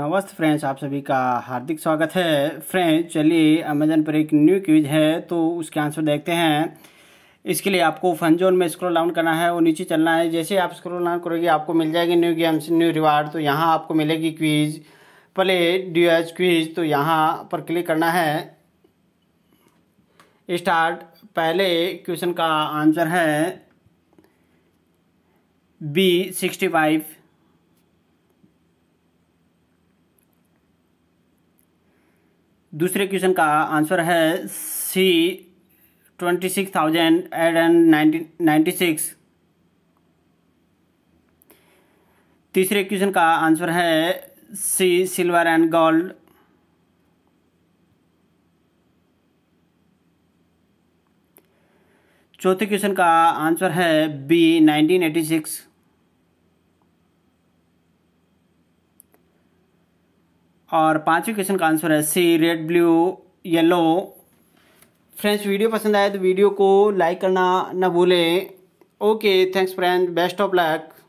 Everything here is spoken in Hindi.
नमस्ते फ्रेंड्स आप सभी का हार्दिक स्वागत है फ्रेंड्स चलिए अमेजन पर एक न्यू क्यूज है तो उसके आंसर देखते हैं इसके लिए आपको फन जोन में स्क्रॉल डाउन करना है और नीचे चलना है जैसे आप स्क्रॉल डाउन करोगे आपको मिल जाएगी न्यू गेम्स न्यू रिवार्ड तो यहाँ आपको मिलेगी quiz play D H quiz तो यहाँ पर क्लिक करना है स्टार्ट पहले क्वेश्चन का आंसर है बी सिक्सटी फाइव दूसरे क्वेश्चन का आंसर है C twenty six thousand eight and ninety ninety six तीसरे क्वेश्चन का आंसर है सी सिल्वर एंड गोल्ड चौथे क्वेश्चन का आंसर है बी नाइनटीन एटी सिक्स और पाँचवें क्वेश्चन का आंसर है C red blue yellow friends video पसंद आए तो वीडियो को लाइक करना ना भूलें okay thanks friend best of luck